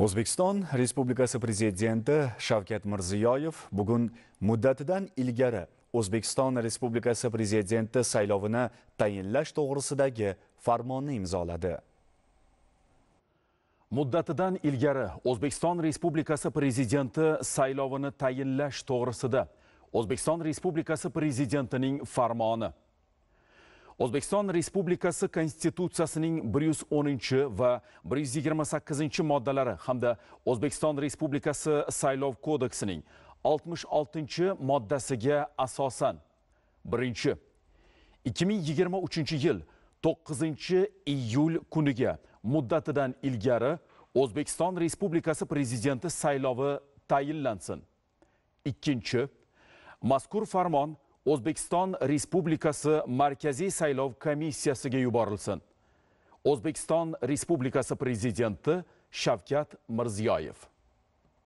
o'zbekiston respublikasi prezidenti shavkat mirziyoyev bugun muddatidan ilgari o'zbekiston respublikasi prezidenti saylovini tayinlash to'g'risidagi farmonni imzoladi muddatidan ilgari o'zbekiston respublikasi prezidenti saylovini tayinlash to'g'risida o'zbekiston respublikasi prezidentining farmoni o'zbekiston respublikasi konstitutsiyasining 110 va 128 moddalari hamda o'zbekiston respublikasi saylov kodeksining 66 moddasiga asosan 1. 2023 yil 9 iyul kuniga muddatidan ilgari o'zbekiston respublikasi prezidenti saylovi tayinlansin 2. mazkur farmon O'zbekiston Respublikasi Markaziy saylov komissiyasiga yuborilsin. O'zbekiston Respublikasi prezidenti Shavkat Mirziyoyev